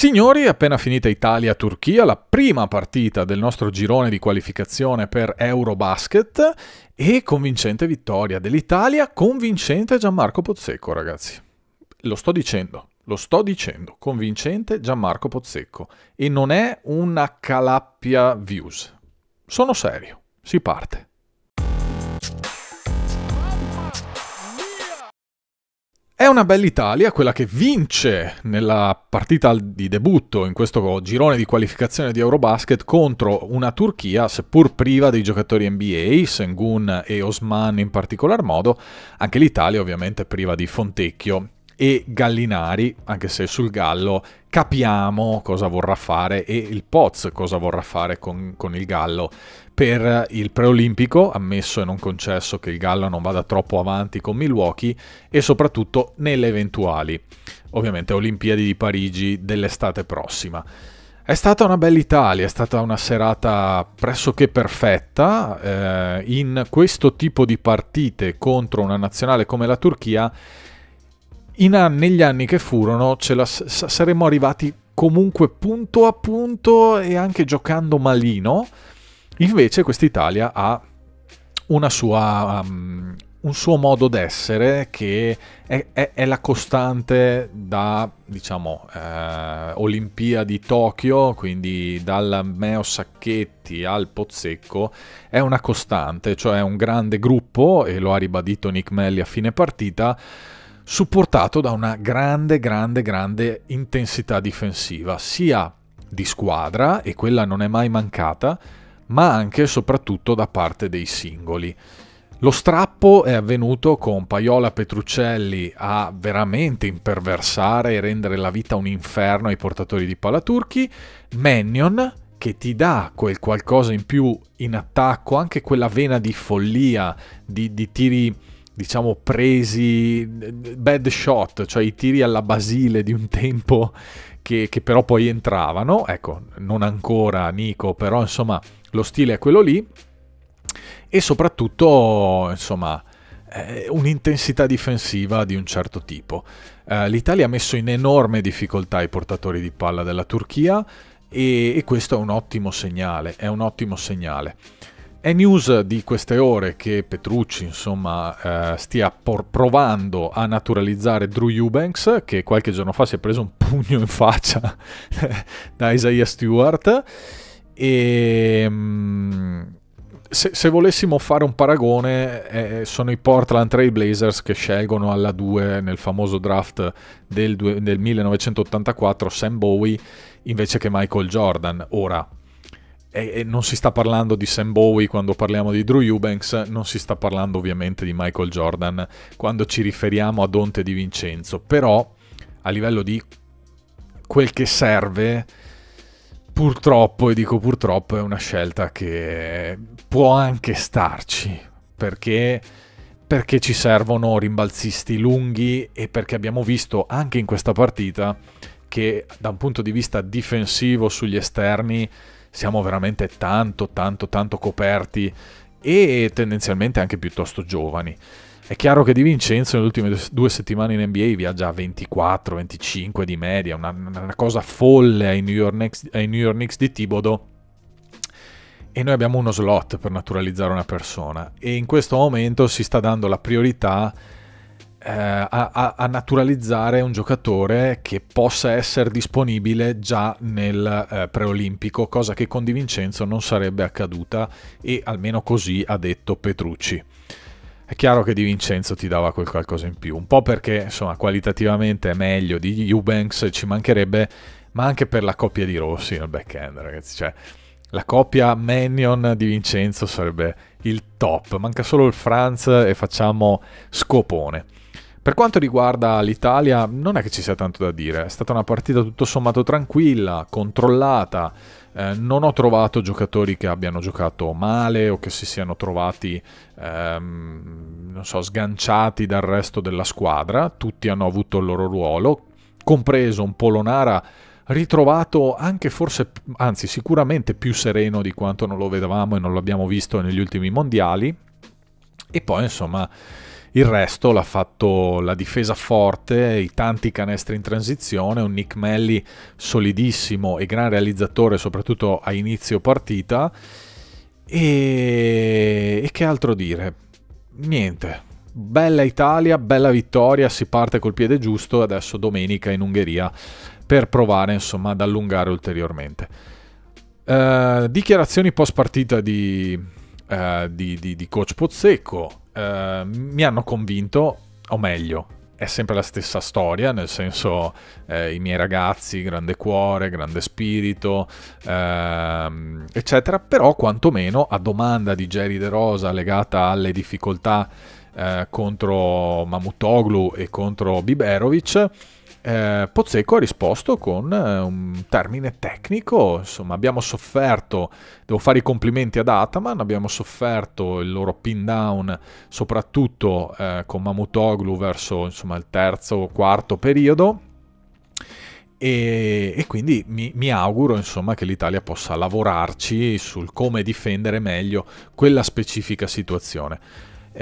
Signori, appena finita Italia-Turchia, la prima partita del nostro girone di qualificazione per Eurobasket e convincente vittoria dell'Italia, convincente Gianmarco Pozzecco, ragazzi. Lo sto dicendo, lo sto dicendo, convincente Gianmarco Pozzecco e non è una calappia views. Sono serio, si parte. È una bella Italia quella che vince nella partita di debutto in questo girone di qualificazione di Eurobasket contro una Turchia seppur priva dei giocatori NBA, Sengun e Osman in particolar modo, anche l'Italia ovviamente priva di Fontecchio e Gallinari, anche se sul Gallo capiamo cosa vorrà fare e il Poz cosa vorrà fare con, con il Gallo. Per il preolimpico, ammesso e non concesso che il Gallo non vada troppo avanti con Milwaukee e soprattutto nelle eventuali, ovviamente Olimpiadi di Parigi dell'estate prossima. È stata una bella Italia, è stata una serata pressoché perfetta. Eh, in questo tipo di partite contro una nazionale come la Turchia in, negli anni che furono ce la, saremmo arrivati comunque punto a punto e anche giocando malino. Invece quest'Italia ha sua, um, un suo modo d'essere che è, è, è, la costante da, diciamo, eh, Olimpiadi Tokyo, quindi dal Meo Sacchetti al Pozzecco, è una costante, cioè un grande gruppo, e lo ha ribadito Nick Melli a fine partita, supportato da una grande, grande, grande intensità difensiva, sia di squadra, e quella non è mai mancata, ma anche e soprattutto da parte dei singoli. Lo strappo è avvenuto con Paiola Petruccelli a veramente imperversare e rendere la vita un inferno ai portatori di Palaturchi, Mannion che ti dà quel qualcosa in più in attacco, anche quella vena di follia, di, di tiri diciamo presi bad shot, cioè i tiri alla basile di un tempo che, che però poi entravano, ecco, non ancora Nico, però insomma lo stile è quello lì e soprattutto insomma eh, un'intensità difensiva di un certo tipo. Eh, L'Italia ha messo in enorme difficoltà i portatori di palla della Turchia e, e questo è un ottimo segnale, è un ottimo segnale. È news di queste ore che Petrucci insomma, eh, stia provando a naturalizzare Drew Eubanks, che qualche giorno fa si è preso un pugno in faccia da Isaiah Stewart. E, ehm, se, se, volessimo fare un paragone, eh, sono i Portland Trail Blazers che scelgono alla 2 nel famoso draft del, del 1984 Sam Bowie invece che Michael Jordan. Ora, e, non si sta parlando di Sam Bowie quando parliamo di Drew Eubanks, non si sta parlando ovviamente di Michael Jordan quando ci riferiamo a Dante Di Vincenzo, però a livello di quel che serve, purtroppo, e dico purtroppo, è una scelta che può anche starci, perché, perché ci servono rimbalzisti lunghi e perché abbiamo visto anche in questa partita che da un punto di vista difensivo sugli esterni siamo veramente tanto, tanto, tanto coperti e tendenzialmente anche piuttosto giovani. È chiaro che Di Vincenzo nelle ultime due settimane in NBA viaggia a 24-25 di media, una, una, cosa folle ai New, York Knicks, ai New York Knicks di Tibodo. E noi abbiamo uno slot per naturalizzare una persona e in questo momento si sta dando la priorità eh, a, a, a, naturalizzare un giocatore che possa essere disponibile già nel eh, preolimpico, cosa che con Di Vincenzo non sarebbe accaduta e almeno così ha detto Petrucci. È chiaro che Di Vincenzo ti dava quel qualcosa in più, un po' perché insomma qualitativamente è meglio di Eubanks, ci mancherebbe, ma anche per la coppia di Rossi nel back-end, ragazzi, cioè la coppia Mannion di Vincenzo sarebbe il top, manca solo il Franz e facciamo scopone. Per quanto riguarda l'Italia, non è che ci sia tanto da dire, è stata una partita tutto sommato tranquilla, controllata, eh, non ho trovato giocatori che abbiano giocato male o che si siano trovati, ehm, non so, sganciati dal resto della squadra, tutti hanno avuto il loro ruolo, compreso un Polonara ritrovato anche forse, anzi sicuramente più sereno di quanto non lo vedevamo e non l'abbiamo visto negli ultimi mondiali, e poi insomma il resto l'ha fatto la difesa forte, i tanti canestri in transizione, un Nick Melli solidissimo e gran realizzatore soprattutto a inizio partita. E, e che altro dire? Niente. Bella Italia, bella vittoria, si parte col piede giusto e adesso domenica in Ungheria per provare insomma ad allungare ulteriormente. Uh, dichiarazioni post partita di, uh, di, di, di coach Pozzecco eh, mi hanno convinto, o meglio, è sempre la stessa storia, nel senso eh, i miei ragazzi, grande cuore, grande spirito, ehm, eccetera, però quantomeno a domanda di Jerry De Rosa legata alle difficoltà eh, contro Mamutoglu e contro Biberovic, eh, Pozzecco ha risposto con eh, un termine tecnico, insomma abbiamo sofferto, devo fare i complimenti ad Ataman, abbiamo sofferto il loro pin down soprattutto eh, con Mamutoglu verso insomma, il terzo o quarto periodo e, e quindi mi, mi auguro insomma, che l'Italia possa lavorarci sul come difendere meglio quella specifica situazione.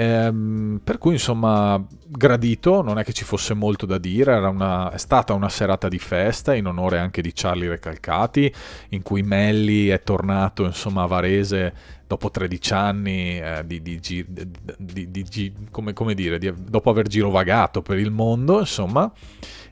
Ehm, per cui insomma gradito, non è che ci fosse molto da dire, una, è stata una serata di festa in onore anche di Charlie Recalcati, in cui Melli è tornato insomma a Varese dopo 13 anni eh, di, di, di, come, come dire, dopo aver girovagato per il mondo, insomma,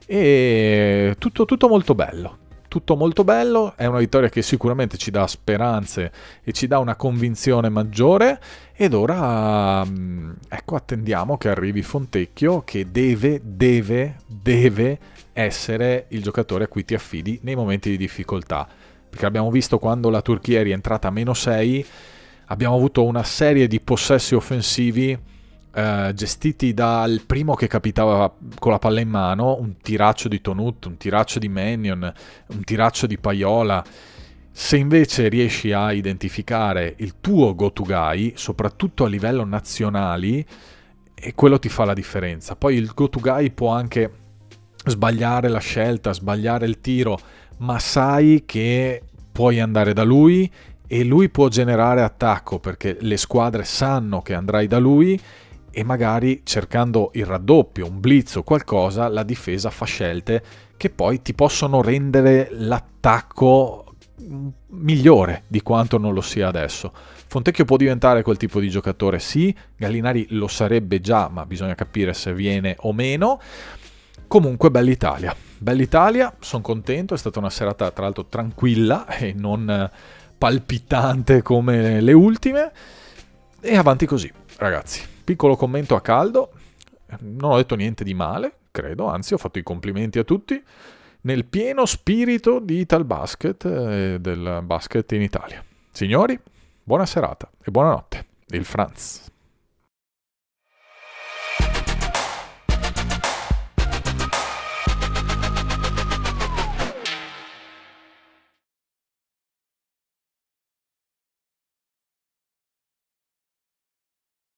e tutto, tutto molto bello tutto molto bello, è una vittoria che sicuramente ci dà speranze e ci dà una convinzione maggiore ed ora mm, ecco attendiamo che arrivi Fontecchio che deve, deve, deve essere il giocatore a cui ti affidi nei momenti di difficoltà. Perché abbiamo visto quando la Turchia è rientrata a meno 6, abbiamo avuto una serie di possessi offensivi eh, gestiti dal primo che capitava con la palla in mano, un tiraccio di Tonut, un tiraccio di Mannion, un tiraccio di Paiola. Se invece riesci a identificare il tuo go-to guy, soprattutto a livello nazionali, e quello ti fa la differenza. Poi il go-to guy può anche sbagliare la scelta, sbagliare il tiro, ma sai che puoi andare da lui e lui può generare attacco perché le squadre sanno che andrai da lui e magari cercando il raddoppio, un blitz o qualcosa, la difesa fa scelte che poi ti possono rendere l'attacco migliore di quanto non lo sia adesso. Fontecchio può diventare quel tipo di giocatore, sì, Gallinari lo sarebbe già, ma bisogna capire se viene o meno. Comunque bell'Italia, bell'Italia, sono contento, è stata una serata tra l'altro tranquilla e non palpitante come le ultime e avanti così, ragazzi. Piccolo commento a caldo, non ho detto niente di male, credo, anzi ho fatto i complimenti a tutti, nel pieno spirito di Ital Basket e eh, del basket in Italia. Signori, buona serata e buonanotte. Il Franz.